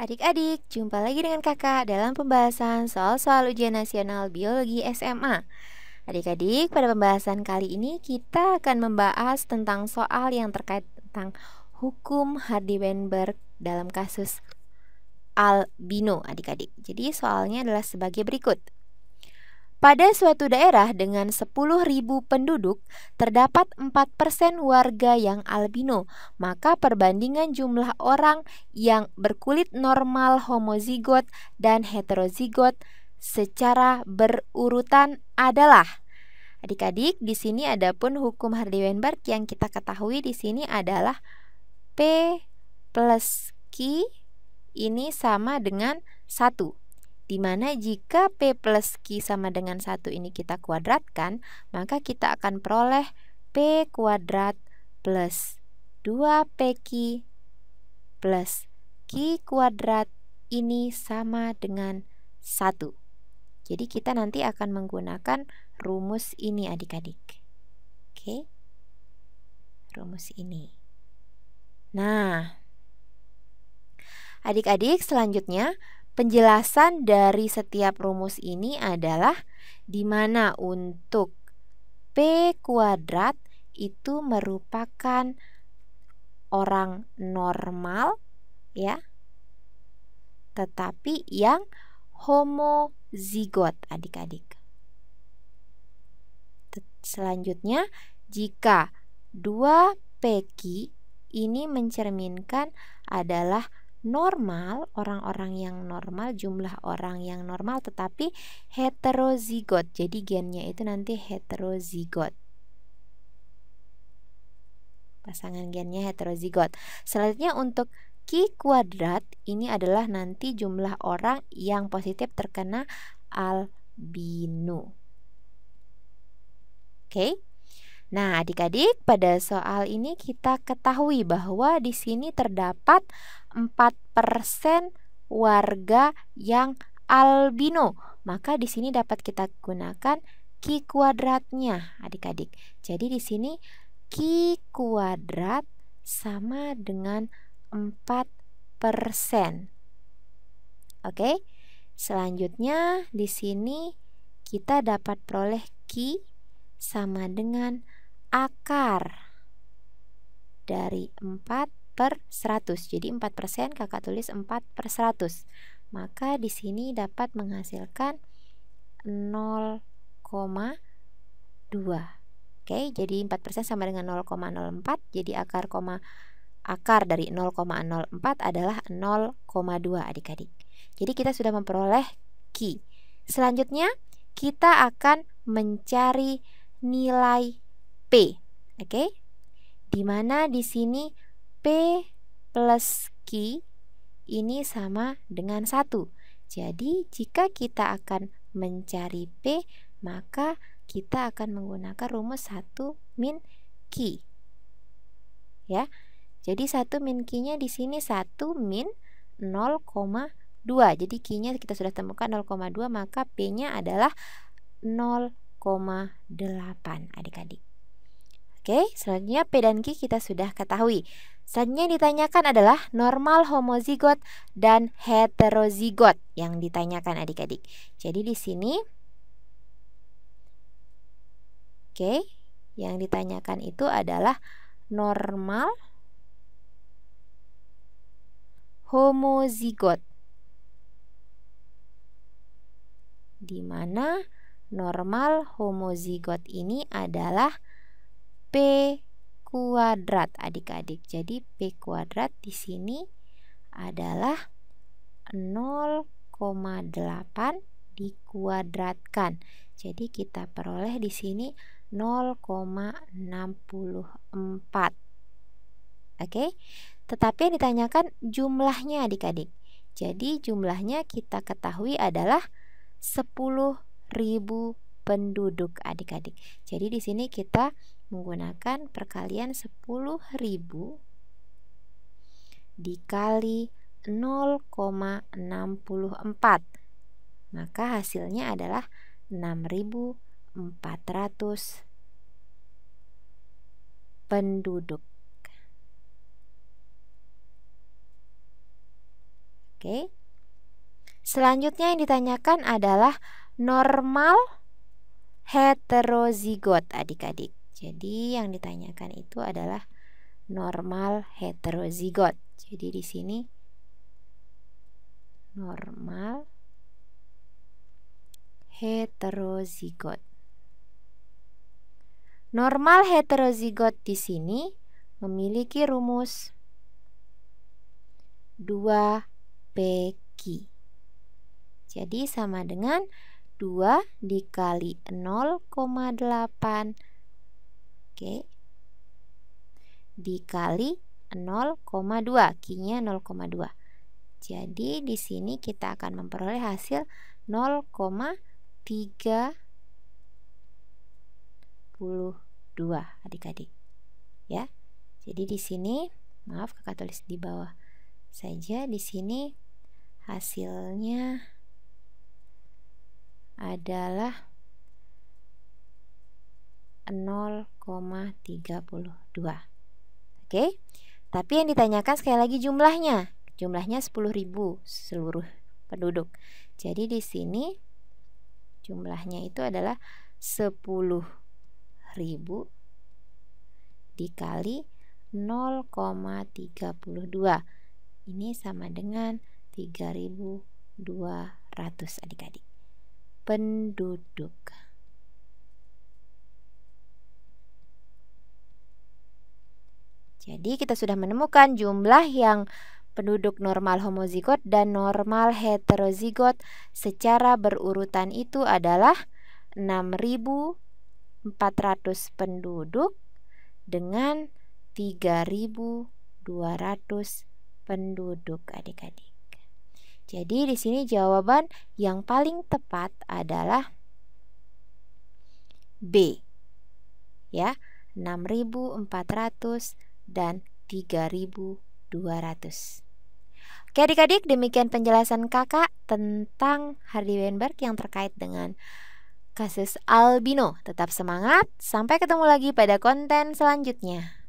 Adik-adik, jumpa lagi dengan kakak dalam pembahasan soal-soal ujian nasional biologi SMA Adik-adik, pada pembahasan kali ini kita akan membahas tentang soal yang terkait tentang hukum Hardy-Weinberg dalam kasus albino adik-adik Jadi soalnya adalah sebagai berikut pada suatu daerah dengan 10.000 penduduk, terdapat 4% warga yang albino, maka perbandingan jumlah orang yang berkulit normal homozigot dan heterozigot secara berurutan adalah Adik-adik, di sini ada pun hukum Hardy-Weinberg yang kita ketahui di sini adalah P plus Q ini sama dengan 1. Dimana jika P plus Q sama dengan 1 ini kita kuadratkan, maka kita akan peroleh P kuadrat plus 2PQ plus Q kuadrat ini sama dengan 1. Jadi kita nanti akan menggunakan rumus ini adik-adik. Oke. Rumus ini. Nah, adik-adik selanjutnya Penjelasan dari setiap rumus ini adalah di mana untuk P kuadrat itu merupakan orang normal ya tetapi yang homozigot adik-adik. Selanjutnya, jika 2 pq ini mencerminkan adalah normal, orang-orang yang normal, jumlah orang yang normal tetapi heterozigot. Jadi gennya itu nanti heterozigot. Pasangan gennya heterozigot. Selanjutnya untuk Q kuadrat ini adalah nanti jumlah orang yang positif terkena albino. Oke. Nah, adik-adik, pada soal ini kita ketahui bahwa di sini terdapat warga yang albino. Maka di sini dapat kita gunakan Q kuadratnya adik-adik. Jadi di sini Q kuadrat sama dengan 4 persen. Oke, selanjutnya di sini kita dapat peroleh Q sama dengan akar dari 4 per 100. Jadi 4% kakak tulis 4 per 100. Maka di sini dapat menghasilkan 0,2. Oke, jadi 4% sama dengan 0,04. Jadi akar koma akar dari 0,04 adalah 0,2 adik-adik. Jadi kita sudah memperoleh Ki. Selanjutnya kita akan mencari nilai P. Oke? Okay? Di mana di sini P plus Q ini sama dengan 1 Jadi jika kita akan mencari P Maka kita akan menggunakan rumus 1 min Q Ya, jadi 1 min Q-nya di sini 1 min 0,2 Jadi Q-nya kita sudah temukan 0,2 Maka P-nya adalah 0,8 adik-adik Oke, selanjutnya P dan Q kita sudah ketahui Selanjutnya yang ditanyakan adalah normal homozigot dan heterozigot yang ditanyakan adik-adik. Jadi di sini Oke, okay, yang ditanyakan itu adalah normal homozigot. Di mana normal homozigot ini adalah P kuadrat adik-adik. Jadi P kuadrat di sini adalah 0,8 dikuadratkan. Jadi kita peroleh di sini 0,64. Oke. Okay? Tetapi yang ditanyakan jumlahnya adik-adik. Jadi jumlahnya kita ketahui adalah ribu penduduk adik-adik. Jadi di sini kita menggunakan perkalian 10.000 dikali 0,64. Maka hasilnya adalah 6400 penduduk. Oke. Selanjutnya yang ditanyakan adalah normal heterozigot adik-adik. Jadi yang ditanyakan itu adalah normal heterozigot. Jadi di sini normal heterozigot. Normal heterozigot di sini memiliki rumus 2 PQ. Jadi sama dengan 2 dikali 0,8 oke dikali 0,2 kinya 0,2 jadi di sini kita akan memperoleh hasil 0,32 adik-adik ya jadi di sini maaf kakak tulis di bawah saja di sini hasilnya adalah 0,32 Oke Tapi yang ditanyakan sekali lagi jumlahnya Jumlahnya 10.000 seluruh penduduk Jadi di sini jumlahnya itu adalah 10.000 dikali 0,32 Ini sama dengan 3.200 adik-adik penduduk. Jadi kita sudah menemukan jumlah yang penduduk normal homozigot dan normal heterozigot secara berurutan itu adalah 6.400 penduduk dengan 3.200 penduduk adik-adik. Jadi di sini jawaban yang paling tepat adalah B. Ya, 6400 dan 3200. Oke adik-adik, demikian penjelasan kakak tentang Hardy Weinberg yang terkait dengan kasus albino. Tetap semangat, sampai ketemu lagi pada konten selanjutnya.